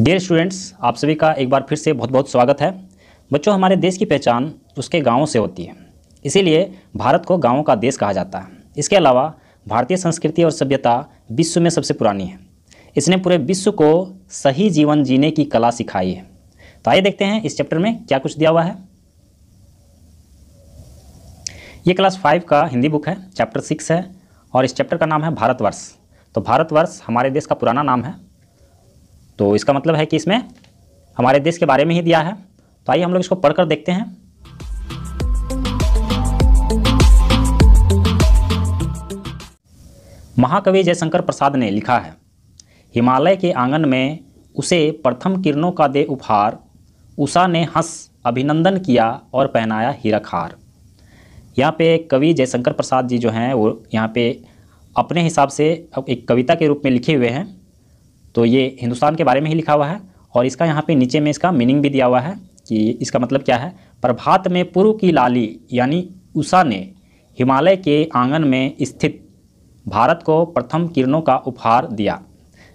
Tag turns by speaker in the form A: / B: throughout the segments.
A: dear students आप सभी का एक बार फिर से बहुत बहुत स्वागत है बच्चों हमारे देश की पहचान उसके गांवों से होती है इसीलिए भारत को गाँव का देश कहा जाता है इसके अलावा भारतीय संस्कृति और सभ्यता विश्व में सबसे पुरानी है इसने पूरे विश्व को सही जीवन जीने की कला सिखाई है तो आइए देखते हैं इस चैप्टर में क्या कुछ दिया हुआ है ये क्लास फाइव का हिंदी बुक है चैप्टर सिक्स है और इस चैप्टर का नाम है भारतवर्ष तो भारतवर्ष हमारे देश का पुराना नाम है तो इसका मतलब है कि इसमें हमारे देश के बारे में ही दिया है तो आइए हम लोग इसको पढ़कर देखते हैं महाकवि जयशंकर प्रसाद ने लिखा है हिमालय के आंगन में उसे प्रथम किरणों का दे उपहार उषा ने हंस अभिनंदन किया और पहनाया हीरा खार यहाँ पे कवि जयशंकर प्रसाद जी जो हैं वो यहाँ पे अपने हिसाब से एक कविता के रूप में लिखे हुए हैं तो ये हिंदुस्तान के बारे में ही लिखा हुआ है और इसका यहाँ पे नीचे में इसका मीनिंग भी दिया हुआ है कि इसका मतलब क्या है प्रभात में पूर्व की लाली यानी उषा ने हिमालय के आंगन में स्थित भारत को प्रथम किरणों का उपहार दिया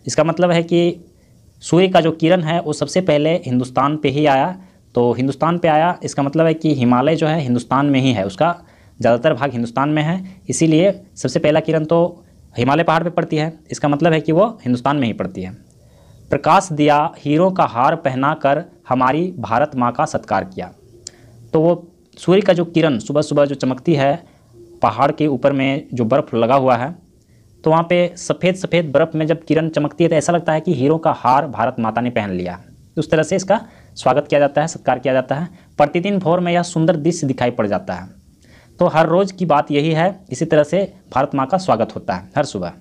A: इसका मतलब है कि सूर्य का जो किरण है वो सबसे पहले हिंदुस्तान पे ही आया तो हिंदुस्तान पे आया इसका मतलब है कि हिमालय जो है हिंदुस्तान में ही है उसका ज़्यादातर भाग हिंदुस्तान में है इसीलिए सबसे पहला किरण तो हिमालय पहाड़ पे पड़ती है इसका मतलब है कि वो हिंदुस्तान में ही पड़ती है प्रकाश दिया हीरों का हार पहना कर हमारी भारत माँ का सत्कार किया तो वो सूर्य का जो किरण सुबह सुबह जो चमकती है पहाड़ के ऊपर में जो बर्फ़ लगा हुआ है तो वहाँ पे सफ़ेद सफ़ेद बर्फ़ में जब किरण चमकती है तो ऐसा लगता है कि हीरो का हार भारत माता ने पहन लिया उस तरह से इसका स्वागत किया जाता है सत्कार किया जाता है प्रतिदिन भोर में यह सुंदर दृश्य दिखाई पड़ जाता है तो हर रोज़ की बात यही है इसी तरह से भारत माँ का स्वागत होता है हर सुबह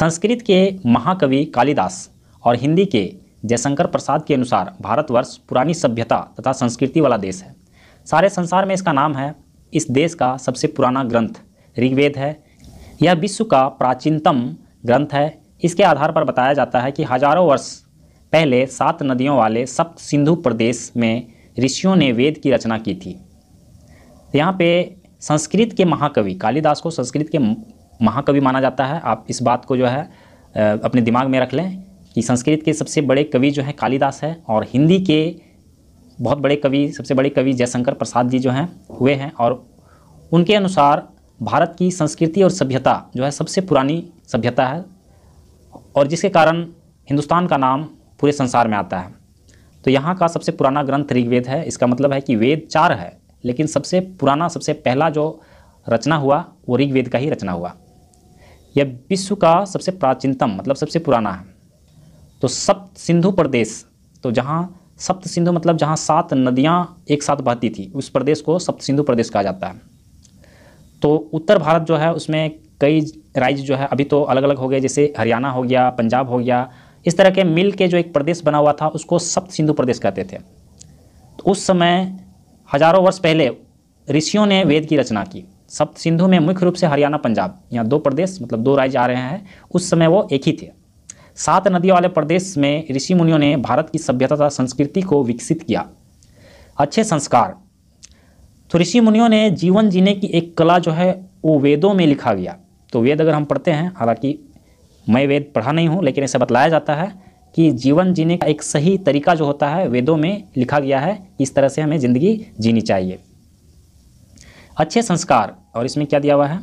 A: संस्कृत के महाकवि कालिदास और हिंदी के जयशंकर प्रसाद के अनुसार भारतवर्ष पुरानी सभ्यता तथा संस्कृति वाला देश है सारे संसार में इसका नाम है इस देश का सबसे पुराना ग्रंथ ऋग्वेद है यह विश्व का प्राचीनतम ग्रंथ है इसके आधार पर बताया जाता है कि हजारों वर्ष पहले सात नदियों वाले सप्त सिंधु प्रदेश में ऋषियों ने वेद की रचना की थी तो यहाँ पे संस्कृत के महाकवि कालिदास को संस्कृत के महाकवि माना जाता है आप इस बात को जो है अपने दिमाग में रख लें कि संस्कृत के सबसे बड़े कवि जो हैं कालिदास है और हिंदी के बहुत बड़े कवि सबसे बड़े कवि जयशंकर प्रसाद जी जो हैं हुए हैं और उनके अनुसार भारत की संस्कृति और सभ्यता जो है सबसे पुरानी सभ्यता है और जिसके कारण हिंदुस्तान का नाम पूरे संसार में आता है तो यहाँ का सबसे पुराना ग्रंथ ऋग्वेद है इसका मतलब है कि वेद चार है लेकिन सबसे पुराना सबसे पहला जो रचना हुआ वो ऋग्वेद का ही रचना हुआ यह विश्व का सबसे प्राचीनतम मतलब सबसे पुराना है तो सप्त सिंधु प्रदेश तो जहाँ सप्त सिंधु मतलब जहाँ सात नदियाँ एक साथ बहती थी उस प्रदेश को सप्त सिंधु प्रदेश कहा जाता है तो उत्तर भारत जो है उसमें कई राज्य जो है अभी तो अलग अलग हो गए जैसे हरियाणा हो गया पंजाब हो गया इस तरह के मिल के जो एक प्रदेश बना हुआ था उसको सप्त सिंधु प्रदेश कहते थे तो उस समय हजारों वर्ष पहले ऋषियों ने वेद की रचना की सप्त सिंधु में मुख्य रूप से हरियाणा पंजाब यहाँ दो प्रदेश मतलब दो राज्य आ रहे हैं उस समय वो एक ही थे सात नदियों वाले प्रदेश में ऋषि मुनियों ने भारत की सभ्यता तथा संस्कृति को विकसित किया अच्छे संस्कार तो ऋषि मुनियों ने जीवन जीने की एक कला जो है वो वेदों में लिखा गया तो वेद अगर हम पढ़ते हैं हालांकि मैं वेद पढ़ा नहीं हूँ लेकिन ऐसा बतलाया जाता है कि जीवन जीने का एक सही तरीका जो होता है वेदों में लिखा गया है इस तरह से हमें ज़िंदगी जीनी चाहिए अच्छे संस्कार और इसमें क्या दिया हुआ है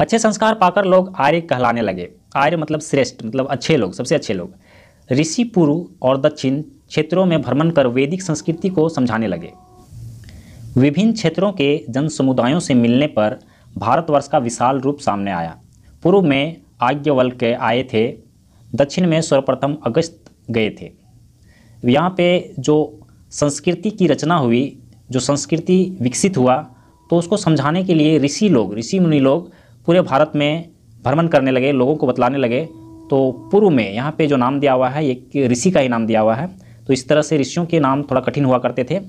A: अच्छे संस्कार पाकर लोग आर्य कहलाने लगे आर्य मतलब श्रेष्ठ मतलब अच्छे लोग सबसे अच्छे लोग ऋषि पूर्व और दक्षिण क्षेत्रों में भ्रमण कर वैदिक संस्कृति को समझाने लगे विभिन्न क्षेत्रों के जन समुदायों से मिलने पर भारतवर्ष का विशाल रूप सामने आया पूर्व में आज्ञवल्क के आए थे दक्षिण में सर्वप्रथम अगस्त गए थे यहाँ पे जो संस्कृति की रचना हुई जो संस्कृति विकसित हुआ तो उसको समझाने के लिए ऋषि लोग ऋषि मुनि लोग पूरे भारत में भ्रमण करने लगे लोगों को बतलाने लगे तो पूर्व में यहाँ पे जो नाम दिया हुआ है एक ऋषि का ही नाम दिया हुआ है तो इस तरह से ऋषियों के नाम थोड़ा कठिन हुआ करते थे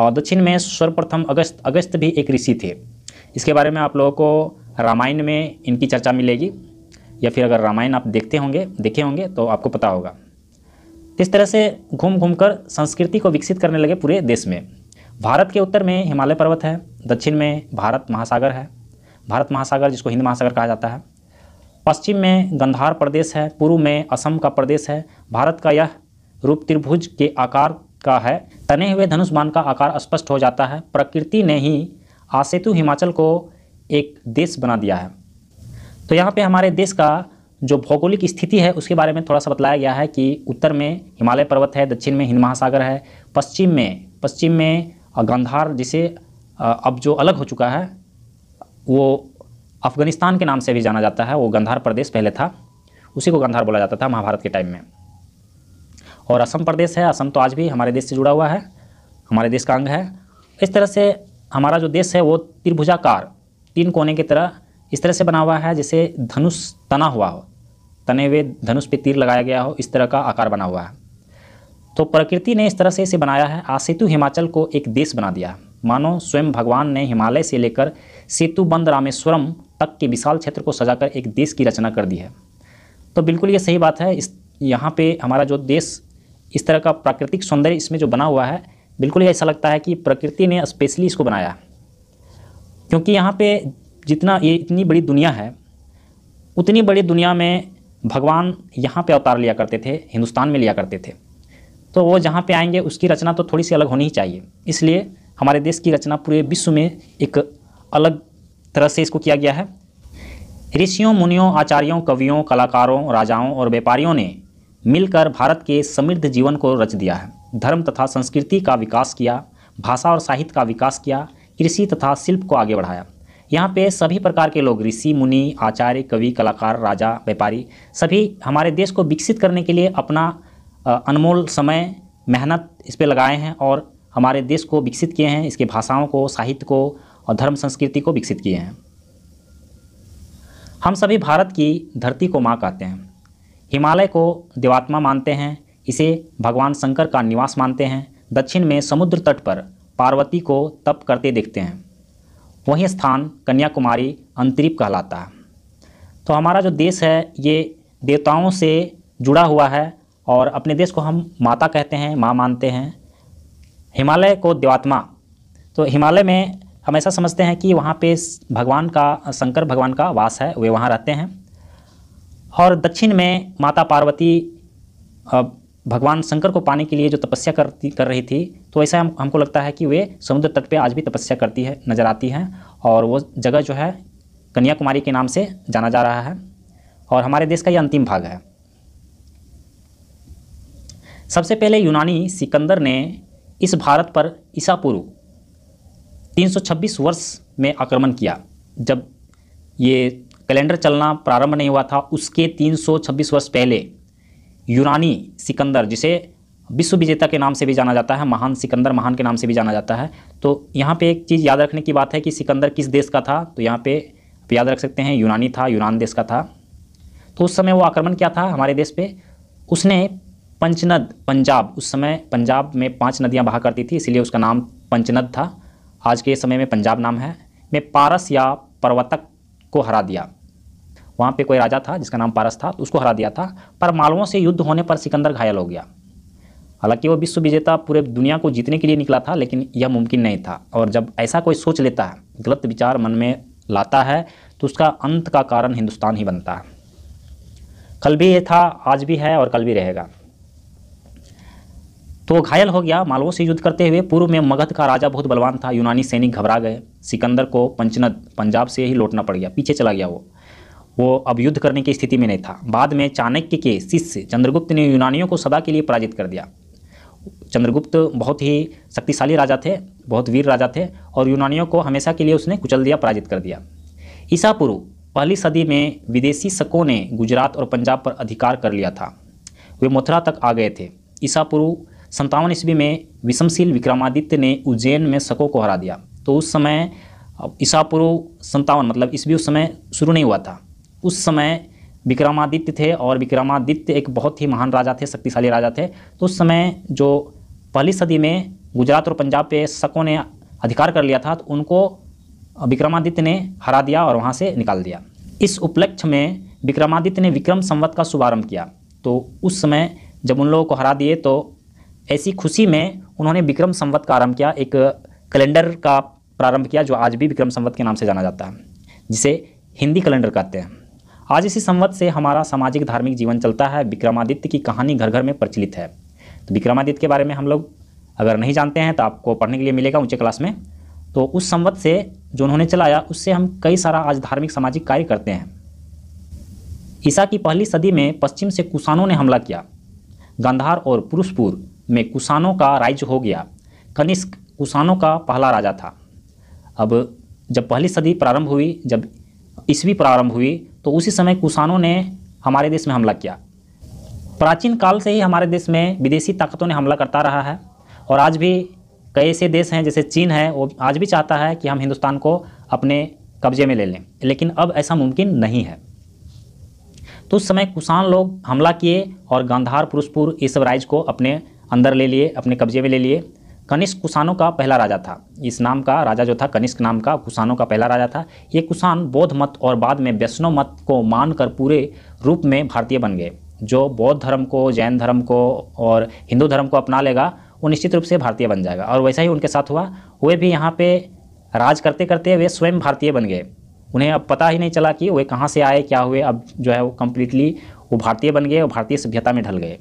A: और दक्षिण में सर्वप्रथम अगस्त अगस्त भी एक ऋषि थे इसके बारे में आप लोगों को रामायण में इनकी चर्चा मिलेगी या फिर अगर रामायण आप देखते होंगे देखे होंगे तो आपको पता होगा इस तरह से घूम घूम कर संस्कृति को विकसित करने लगे पूरे देश में भारत के उत्तर में हिमालय पर्वत है दक्षिण में भारत महासागर है भारत महासागर जिसको हिंद महासागर कहा जाता है पश्चिम में गंधार प्रदेश है पूर्व में असम का प्रदेश है भारत का यह रूप त्रिभुज के आकार का है तने हुए धनुष बाण का आकार स्पष्ट हो जाता है प्रकृति ने ही आसेतु हिमाचल को एक देश बना दिया है तो यहाँ पे हमारे देश का जो भौगोलिक स्थिति है उसके बारे में थोड़ा सा बतलाया गया है कि उत्तर में हिमालय पर्वत है दक्षिण में हिंद महासागर है पश्चिम में पश्चिम में गंधार जिसे अब जो अलग हो चुका है वो अफ़गानिस्तान के नाम से भी जाना जाता है वो गंधार प्रदेश पहले था उसी को गंधार बोला जाता था महाभारत के टाइम में और असम प्रदेश है असम तो आज भी हमारे देश से जुड़ा हुआ है हमारे देश का अंग है इस तरह से हमारा जो देश है वो त्रिभुजाकार तीन कोने की तरह इस तरह से बना हुआ है जैसे धनुष तना हुआ हो तने हुए धनुष पे तीर लगाया गया हो इस तरह का आकार बना हुआ है तो प्रकृति ने इस तरह से इसे बनाया है आज सेतु हिमाचल को एक देश बना दिया मानो स्वयं भगवान ने हिमालय से लेकर सेतु बंद रामेश्वरम तक के विशाल क्षेत्र को सजाकर एक देश की रचना कर दी है तो बिल्कुल ये सही बात है इस यहाँ पे हमारा जो देश इस तरह का प्राकृतिक सौंदर्य इसमें जो बना हुआ है बिल्कुल ऐसा लगता है कि प्रकृति ने स्पेशली इसको बनाया क्योंकि यहाँ पे जितना ये इतनी बड़ी दुनिया है उतनी बड़ी दुनिया में भगवान यहाँ पे अवतार लिया करते थे हिंदुस्तान में लिया करते थे तो वो जहाँ पे आएंगे उसकी रचना तो थोड़ी सी अलग होनी ही चाहिए इसलिए हमारे देश की रचना पूरे विश्व में एक अलग तरह से इसको किया गया है ऋषियों मुनियों आचार्यों कवियों कलाकारों राजाओं और व्यापारियों ने मिलकर भारत के समृद्ध जीवन को रच दिया है धर्म तथा संस्कृति का विकास किया भाषा और साहित्य का विकास किया कृषि तथा शिल्प को आगे बढ़ाया यहाँ पे सभी प्रकार के लोग ऋषि मुनि आचार्य कवि कलाकार राजा व्यापारी सभी हमारे देश को विकसित करने के लिए अपना अनमोल समय मेहनत इस पर लगाए हैं और हमारे देश को विकसित किए हैं इसके भाषाओं को साहित्य को और धर्म संस्कृति को विकसित किए हैं हम सभी भारत की धरती को माँ कहते हैं हिमालय को देवात्मा मानते हैं इसे भगवान शंकर का निवास मानते हैं दक्षिण में समुद्र तट पर पार्वती को तप करते देखते हैं वही स्थान कन्याकुमारी अंतरिप कहलाता है तो हमारा जो देश है ये देवताओं से जुड़ा हुआ है और अपने देश को हम माता कहते हैं माँ मानते हैं हिमालय को देवात्मा तो हिमालय में हम ऐसा समझते हैं कि वहाँ पे भगवान का शंकर भगवान का वास है वे वहाँ रहते हैं और दक्षिण में माता पार्वती भगवान शंकर को पाने के लिए जो तपस्या करती कर रही थी तो ऐसा हम, हमको लगता है कि वे समुद्र तट पे आज भी तपस्या करती है नज़र आती हैं और वो जगह जो है कन्याकुमारी के नाम से जाना जा रहा है और हमारे देश का ये अंतिम भाग है सबसे पहले यूनानी सिकंदर ने इस भारत पर ईसा पूर्व तीन वर्ष में आक्रमण किया जब ये कैलेंडर चलना प्रारंभ नहीं हुआ था उसके 326 वर्ष पहले यूनानी सिकंदर जिसे विश्व विजेता के नाम से भी जाना जाता है महान सिकंदर महान के नाम से भी जाना जाता है तो यहाँ पे एक चीज़ याद रखने की बात है कि सिकंदर किस देश का था तो यहाँ पे आप याद रख सकते हैं यूनानी था यूनान देश का था तो उस समय वो आक्रमण क्या था हमारे देश पे उसने पंचनद पंजाब उस समय पंजाब में पाँच नदियाँ बहा करती थी इसलिए उसका नाम पंचनद था आज के समय में पंजाब नाम है में पारस या पर्वतक को हरा दिया वहाँ पे कोई राजा था जिसका नाम पारस था तो उसको हरा दिया था पर मालवों से युद्ध होने पर सिकंदर घायल हो गया हालांकि वो विश्व विजेता पूरे दुनिया को जीतने के लिए निकला था लेकिन यह मुमकिन नहीं था और जब ऐसा कोई सोच लेता है गलत विचार मन में लाता है तो उसका अंत का कारण हिंदुस्तान ही बनता है कल भी ये था आज भी है और कल भी रहेगा तो घायल हो गया मालवों से युद्ध करते हुए पूर्व में मगध का राजा बहुत बलवान था यूनानी सैनिक घबरा गए सिकंदर को पंचनद पंजाब से ही लौटना पड़ गया पीछे चला गया वो वो अब युद्ध करने की स्थिति में नहीं था बाद में चाणक्य के शिष्य चंद्रगुप्त ने यूनानियों को सदा के लिए पराजित कर दिया चंद्रगुप्त बहुत ही शक्तिशाली राजा थे बहुत वीर राजा थे और यूनानियों को हमेशा के लिए उसने कुचल दिया पराजित कर दिया ईसा पूर्व पहली सदी में विदेशी शकों ने गुजरात और पंजाब पर अधिकार कर लिया था वे मथुरा तक आ गए थे ईसा पूर्व संतावन ईस्वी में विषमशील विक्रमादित्य ने उज्जैन में शकों को हरा दिया तो उस समय ईसा पूर्व संतावन मतलब ईस्वी उस समय शुरू नहीं हुआ था उस समय विक्रमादित्य थे और विक्रमादित्य एक बहुत ही महान राजा थे शक्तिशाली राजा थे तो उस समय जो पहली सदी में गुजरात और पंजाब पे शकों ने अधिकार कर लिया था तो उनको विक्रमादित्य ने हरा दिया और वहाँ से निकाल दिया इस उपलक्ष्य में विक्रमादित्य ने विक्रम संवत का शुभारंभ किया तो उस समय जब उन लोगों को हरा दिए तो ऐसी खुशी में उन्होंने विक्रम संवत का आरंभ किया एक कैलेंडर का प्रारंभ किया जो आज भी विक्रम संवत के नाम से जाना जाता है जिसे हिंदी कैलेंडर कहते हैं आज इसी संवत से हमारा सामाजिक धार्मिक जीवन चलता है विक्रमादित्य की कहानी घर घर में प्रचलित है तो विक्रमादित्य के बारे में हम लोग अगर नहीं जानते हैं तो आपको पढ़ने के लिए मिलेगा ऊँचे क्लास में तो उस संवत से जो उन्होंने चलाया उससे हम कई सारा आज धार्मिक सामाजिक कार्य करते हैं ईसा की पहली सदी में पश्चिम से कुसानों ने हमला किया गंधार और पुरुषपुर में कुसानों का राज्य हो गया कनिष्क कुसानों का पहला राजा था अब जब पहली सदी प्रारंभ हुई जब ईस्वी प्रारंभ हुई तो उसी समय कुसानों ने हमारे देश में हमला किया प्राचीन काल से ही हमारे देश में विदेशी ताकतों ने हमला करता रहा है और आज भी कई ऐसे देश हैं जैसे चीन है वो आज भी चाहता है कि हम हिंदुस्तान को अपने कब्जे में ले लें लेकिन अब ऐसा मुमकिन नहीं है तो उस समय कुसान लोग हमला किए और गांधार पुरुषपुर ये सब राज्य को अपने अंदर ले लिए अपने कब्जे में ले लिए कनिष्क कुषाणों का पहला राजा था इस नाम का राजा जो था कनिष्क नाम का कुषाणों का पहला राजा था ये कुषाण बौद्ध मत और बाद में वैष्णव मत को मानकर पूरे रूप में भारतीय बन गए जो बौद्ध धर्म को जैन धर्म को और हिंदू धर्म को अपना लेगा वो निश्चित रूप से भारतीय बन जाएगा और वैसा ही उनके साथ हुआ वे भी यहाँ पर राज करते करते वे स्वयं भारतीय बन गए उन्हें अब पता ही नहीं चला कि वे कहाँ से आए क्या हुए अब जो है वो कम्प्लीटली वो भारतीय बन गए और भारतीय सभ्यता में ढल गए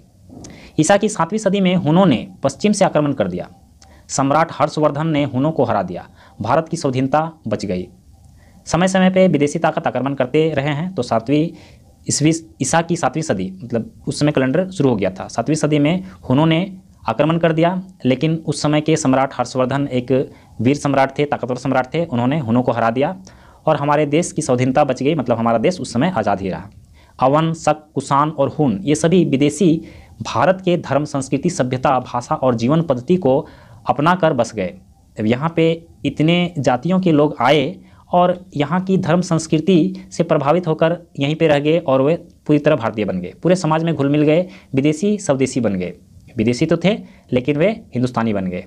A: ईसा की सातवीं सदी में उन्होंने पश्चिम से आक्रमण कर दिया सम्राट हर्षवर्धन ने हुनों को हरा दिया भारत की स्वाधीनता बच गई समय समय पर विदेशी ताकत आक्रमण करते रहे हैं तो सातवीं ईस्वी ईसा की सातवीं सदी मतलब उस समय कैलेंडर शुरू हो गया था सातवीं सदी में हुनों ने आक्रमण कर दिया लेकिन उस समय के सम्राट हर्षवर्धन एक वीर सम्राट थे ताकतवर सम्राट थे उन्होंने हुनों को हरा दिया और हमारे देश की स्वाधीनता बच गई मतलब हमारा देश उस समय आज़ाद ही रहा अवन शक कुसान और हुन ये सभी विदेशी भारत के धर्म संस्कृति सभ्यता भाषा और जीवन पद्धति को अपना कर बस गए अब यहाँ पे इतने जातियों के लोग आए और यहाँ की धर्म संस्कृति से प्रभावित होकर यहीं पे रह गए और वे पूरी तरह भारतीय बन गए पूरे समाज में घुल मिल गए विदेशी स्वदेशी बन गए विदेशी तो थे लेकिन वे हिंदुस्तानी बन गए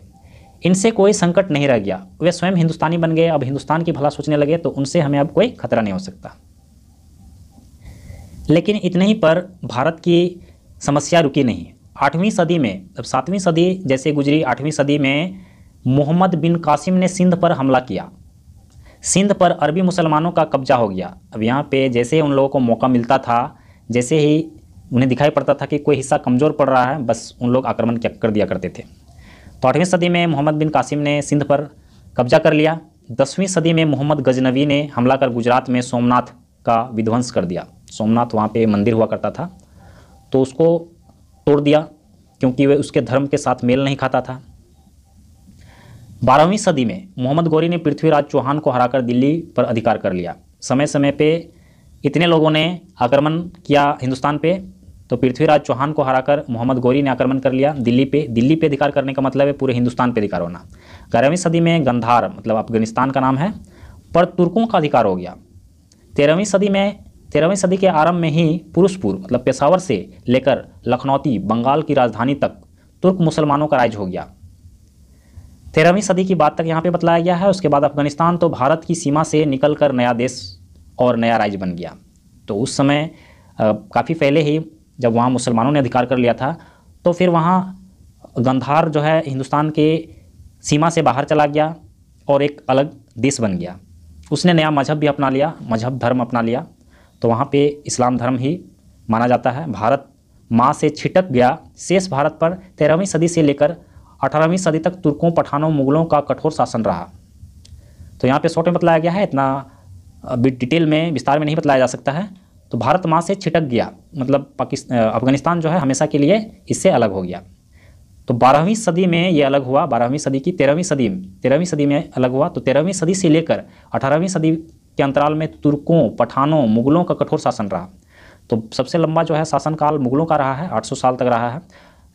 A: इनसे कोई संकट नहीं रह गया वे स्वयं हिंदुस्तानी बन गए अब हिंदुस्तान की भला सोचने लगे तो उनसे हमें अब कोई खतरा नहीं हो सकता लेकिन इतने ही पर भारत की समस्या रुकी नहीं आठवीं सदी में जब मतलब सातवीं सदी जैसे गुजरी आठवीं सदी में मोहम्मद बिन कासिम ने सिंध पर हमला किया सिंध पर अरबी मुसलमानों का कब्जा हो गया अब यहाँ पे जैसे ही उन लोगों को मौका मिलता था जैसे ही उन्हें दिखाई पड़ता था कि कोई हिस्सा कमज़ोर पड़ रहा है बस उन लोग आक्रमण कर दिया करते थे तो आठवीं सदी में मोहम्मद बिन कासिम ने सिंध पर कब्जा कर लिया दसवीं सदी में मोहम्मद गजनवी ने हमला कर गुजरात में सोमनाथ का विध्वंस कर दिया सोमनाथ वहाँ पर मंदिर हुआ करता था तो उसको तोड़ दिया क्योंकि वह उसके धर्म के साथ मेल नहीं खाता था बारहवीं सदी में मोहम्मद गौरी ने पृथ्वीराज चौहान को हराकर दिल्ली पर अधिकार कर लिया समय समय पे इतने लोगों ने आक्रमण किया हिंदुस्तान पे तो पृथ्वीराज चौहान को हराकर मोहम्मद गौरी ने आक्रमण कर लिया दिल्ली पे दिल्ली पे अधिकार करने का मतलब है पूरे हिंदुस्तान पे अधिकार होना ग्यारहवीं सदी में गंधार मतलब अफगानिस्तान का नाम है पर तुर्कों का अधिकार हो गया तेरहवीं सदी में तेरहवीं सदी के आरंभ में ही पुरुषपुर मतलब पेशावर से लेकर लखनौती बंगाल की राजधानी तक तुर्क मुसलमानों का राज्य हो गया तेरहवीं सदी की बात तक यहाँ पे बतलाया गया है उसके बाद अफगानिस्तान तो भारत की सीमा से निकलकर नया देश और नया राज्य बन गया तो उस समय काफ़ी पहले ही जब वहाँ मुसलमानों ने अधिकार कर लिया था तो फिर वहाँ गंधार जो है हिंदुस्तान के सीमा से बाहर चला गया और एक अलग देश बन गया उसने नया मजहब भी अपना लिया मजहब धर्म अपना लिया तो वहाँ पे इस्लाम धर्म ही माना जाता है भारत माँ से छिटक गया शेष भारत पर तेरहवीं सदी से लेकर अठारहवीं सदी तक तुर्कों पठानों मुगलों का कठोर शासन रहा तो यहाँ पे शॉर्ट में बताया गया है इतना डिटेल में विस्तार में नहीं बताया जा सकता है तो भारत माँ से छिटक गया मतलब पाकिस्तान अफगानिस्तान जो है हमेशा के लिए इससे अलग हो गया तो बारहवीं सदी में ये अलग हुआ बारहवीं सदी की तेरहवीं सदी तेरहवीं सदी में अलग हुआ तो तेरहवीं सदी से लेकर अठारहवीं सदी के अंतराल में तुर्कों पठानों मुगलों का कठोर शासन रहा तो सबसे लंबा जो है शासनकाल मुगलों का रहा है 800 साल तक रहा है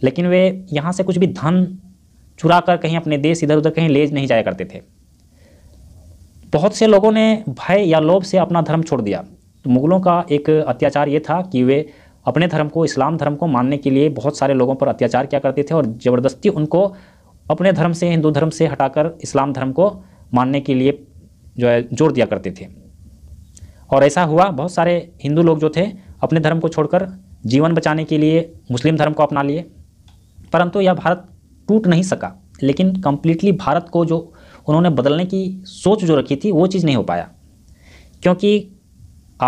A: लेकिन वे यहाँ से कुछ भी धन चुरा कर कहीं अपने देश इधर उधर कहीं ले नहीं जाया करते थे बहुत से लोगों ने भय या लोभ से अपना धर्म छोड़ दिया तो मुगलों का एक अत्याचार ये था कि वे अपने धर्म को इस्लाम धर्म को मानने के लिए बहुत सारे लोगों पर अत्याचार किया करते थे और ज़बरदस्ती उनको अपने धर्म से हिंदू धर्म से हटाकर इस्लाम धर्म को मानने के लिए जो है जोर दिया करते थे और ऐसा हुआ बहुत सारे हिंदू लोग जो थे अपने धर्म को छोड़कर जीवन बचाने के लिए मुस्लिम धर्म को अपना लिए परंतु यह भारत टूट नहीं सका लेकिन कम्प्लीटली भारत को जो उन्होंने बदलने की सोच जो रखी थी वो चीज़ नहीं हो पाया क्योंकि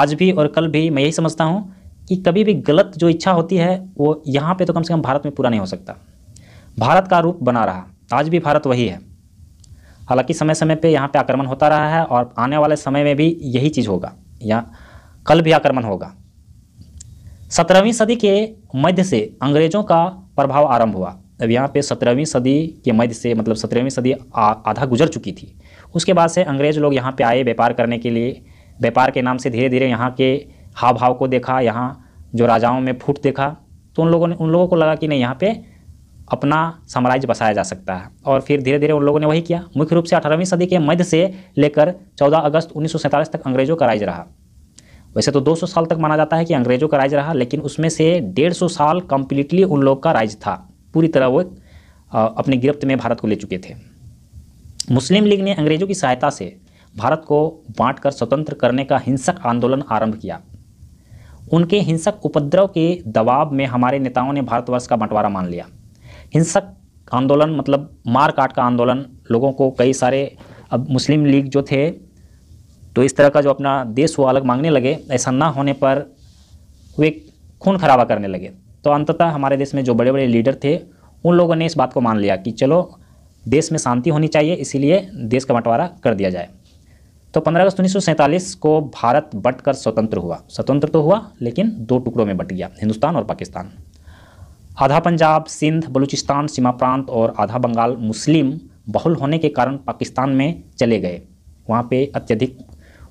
A: आज भी और कल भी मैं यही समझता हूँ कि कभी भी गलत जो इच्छा होती है वो यहाँ पे तो कम से कम भारत में पूरा नहीं हो सकता भारत का रूप बना रहा आज भी भारत वही है हालांकि समय समय पे यहाँ पे आक्रमण होता रहा है और आने वाले समय में भी यही चीज़ होगा या कल भी आक्रमण होगा सत्रहवीं सदी के मध्य से अंग्रेज़ों का प्रभाव आरंभ हुआ अब यहाँ पे सत्रहवीं सदी के मध्य से मतलब सत्रहवीं सदी आ, आधा गुजर चुकी थी उसके बाद से अंग्रेज़ लोग यहाँ पे आए व्यापार करने के लिए व्यापार के नाम से धीरे धीरे यहाँ के हाव भाव को देखा यहाँ जो राजाओं में फूट देखा तो उन लोगों ने उन लोगों को लगा कि नहीं यहाँ पे अपना साम्राज्य बसाया जा सकता है और फिर धीरे धीरे उन लोगों ने वही किया मुख्य रूप से अठारहवीं सदी के मध्य से लेकर 14 अगस्त उन्नीस तक अंग्रेज़ों का राज रहा वैसे तो 200 साल तक माना जाता है कि अंग्रेज़ों का राज रहा लेकिन उसमें से 150 साल कम्प्लीटली उन लोग का राज था पूरी तरह वो अपने गिरफ्त में भारत को ले चुके थे मुस्लिम लीग ने अंग्रेज़ों की सहायता से भारत को बांटकर स्वतंत्र करने का हिंसक आंदोलन आरंभ किया उनके हिंसक उपद्रव के दबाव में हमारे नेताओं ने भारतवर्ष का बंटवारा मान लिया हिंसक आंदोलन मतलब मार काट का आंदोलन लोगों को कई सारे अब मुस्लिम लीग जो थे तो इस तरह का जो अपना देश वो अलग मांगने लगे ऐसा ना होने पर वे खून खराबा करने लगे तो अंततः हमारे देश में जो बड़े बड़े लीडर थे उन लोगों ने इस बात को मान लिया कि चलो देश में शांति होनी चाहिए इसीलिए देश का बंटवारा कर दिया जाए तो 15 अगस्त उन्नीस को भारत बंटकर स्वतंत्र हुआ स्वतंत्र तो हुआ लेकिन दो टुकड़ों में बट गया हिंदुस्तान और पाकिस्तान आधा पंजाब सिंध बलूचिस्तान सीमा प्रांत और आधा बंगाल मुस्लिम बहुल होने के कारण पाकिस्तान में चले गए वहाँ पे अत्यधिक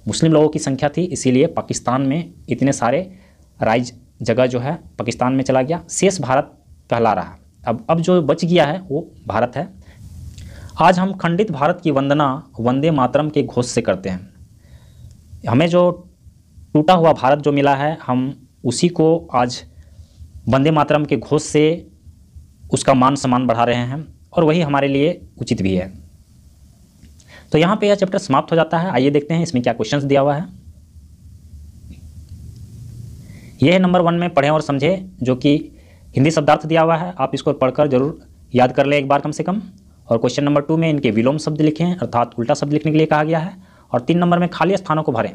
A: मुस्लिम लोगों की संख्या थी इसीलिए पाकिस्तान में इतने सारे राइज जगह जो है पाकिस्तान में चला गया शेष भारत कहला रहा अब अब जो बच गया है वो भारत है आज हम खंडित भारत की वंदना वंदे मातरम के घोष से करते हैं हमें जो टूटा हुआ भारत जो मिला है हम उसी को आज वंदे मातरम के घोष से उसका मान सम्मान बढ़ा रहे हैं और वही हमारे लिए उचित भी है तो यहाँ पे यह चैप्टर समाप्त हो जाता है आइए देखते हैं इसमें क्या क्वेश्चंस दिया हुआ है यह है नंबर वन में पढ़ें और समझें जो कि हिंदी शब्दार्थ दिया हुआ है आप इसको पढ़कर जरूर याद कर लें एक बार कम से कम और क्वेश्चन नंबर टू में इनके विलोम शब्द लिखें अर्थात उल्टा शब्द लिखने के लिए कहा गया है और तीन नंबर में खाली स्थानों को भरें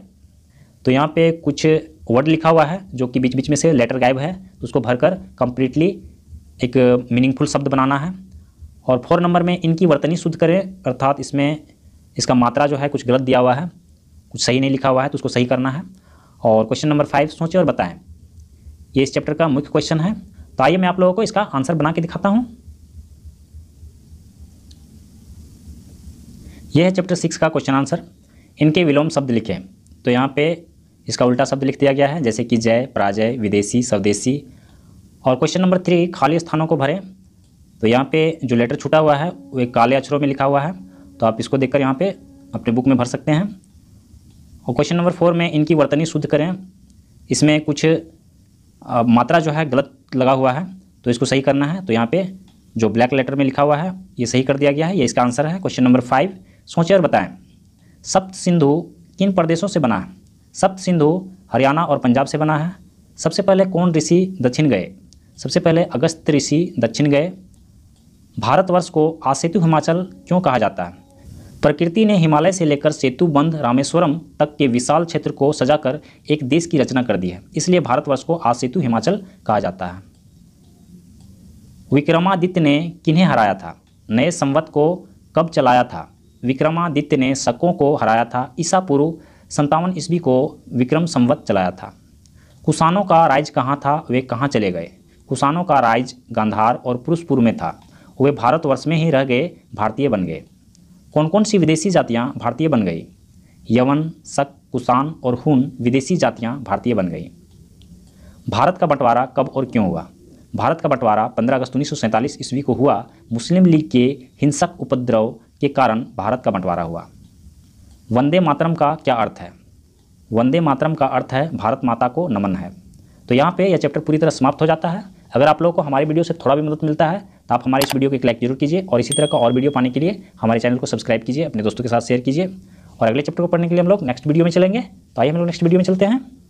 A: तो यहाँ पर कुछ वर्ड लिखा हुआ है जो कि बीच बीच में से लेटर गायब है तो उसको भरकर कंप्लीटली एक मीनिंगफुल शब्द बनाना है और फोर नंबर में इनकी वर्तनी शुद्ध करें अर्थात इसमें इसका मात्रा जो है कुछ गलत दिया हुआ है कुछ सही नहीं लिखा हुआ है तो उसको सही करना है और क्वेश्चन नंबर फाइव सोचें और बताएं ये इस चैप्टर का मुख्य क्वेश्चन है तो आइए मैं आप लोगों को इसका आंसर बना के दिखाता हूँ यह है चैप्टर सिक्स का क्वेश्चन आंसर इनके विलोम शब्द लिखें तो यहाँ पे इसका उल्टा शब्द लिख दिया गया है जैसे कि जय पराजय विदेशी स्वदेशी और क्वेश्चन नंबर थ्री खाली स्थानों को भरें तो यहाँ पे जो लेटर छूटा हुआ है वो एक काले अक्षरों में लिखा हुआ है तो आप इसको देखकर यहाँ पे अपने बुक में भर सकते हैं और क्वेश्चन नंबर फोर में इनकी वर्तनी शुद्ध करें इसमें कुछ मात्रा जो है गलत लगा हुआ है तो इसको सही करना है तो यहाँ पर जो ब्लैक लेटर में लिखा हुआ है ये सही कर दिया गया है ये इसका आंसर है क्वेश्चन नंबर फाइव सोचें और बताएँ सप्त सिंधु किन प्रदेशों से बना है सप्त सिंधु हरियाणा और पंजाब से बना है सबसे पहले कौन ऋषि दक्षिण गए सबसे पहले अगस्त ऋषि दक्षिण गए भारतवर्ष को आसेतु हिमाचल क्यों कहा जाता है प्रकृति ने हिमालय से लेकर सेतु बंद रामेश्वरम तक के विशाल क्षेत्र को सजाकर एक देश की रचना कर दी है इसलिए भारतवर्ष को आसेतु हिमाचल कहा जाता है विक्रमादित्य ने किन्हें हराया था नए संवत को कब चलाया था विक्रमादित्य ने शकों को हराया था ईसा पूर्व संतावन ईस्वी को विक्रम संवत चलाया था कुसानों का राज कहाँ था वे कहाँ चले गए कुसानों का राज गांधार और पुरुषपुर में था वे भारतवर्ष में ही रह गए भारतीय बन गए कौन कौन सी विदेशी जातियाँ भारतीय बन गई यवन शक कुसान और हुन विदेशी जातियाँ भारतीय बन गई भारत का बंटवारा कब और क्यों हुआ भारत का बंटवारा 15 अगस्त उन्नीस ईस्वी को हुआ मुस्लिम लीग के हिंसक उपद्रव के कारण भारत का बंटवारा हुआ वंदे मातरम का क्या अर्थ है वंदे मातरम का अर्थ है भारत माता को नमन है तो यहाँ पे यह चैप्टर पूरी तरह समाप्त हो जाता है अगर आप लोगों को हमारी वीडियो से थोड़ा भी मदद मिलता है तो आप हमारे इस वीडियो को एक लाइक जरूर कीजिए और इसी तरह का और वीडियो पाने के लिए हमारे चैनल को सब्सक्राइब कीजिए अपने दोस्तों के साथ शेयर कीजिए और अगले चैप्टर को पढ़ने के लिए हम लोग नेक्स्ट वीडियो में चलेंगे तो आइए हम लोग नेक्स्ट वीडियो में चलते हैं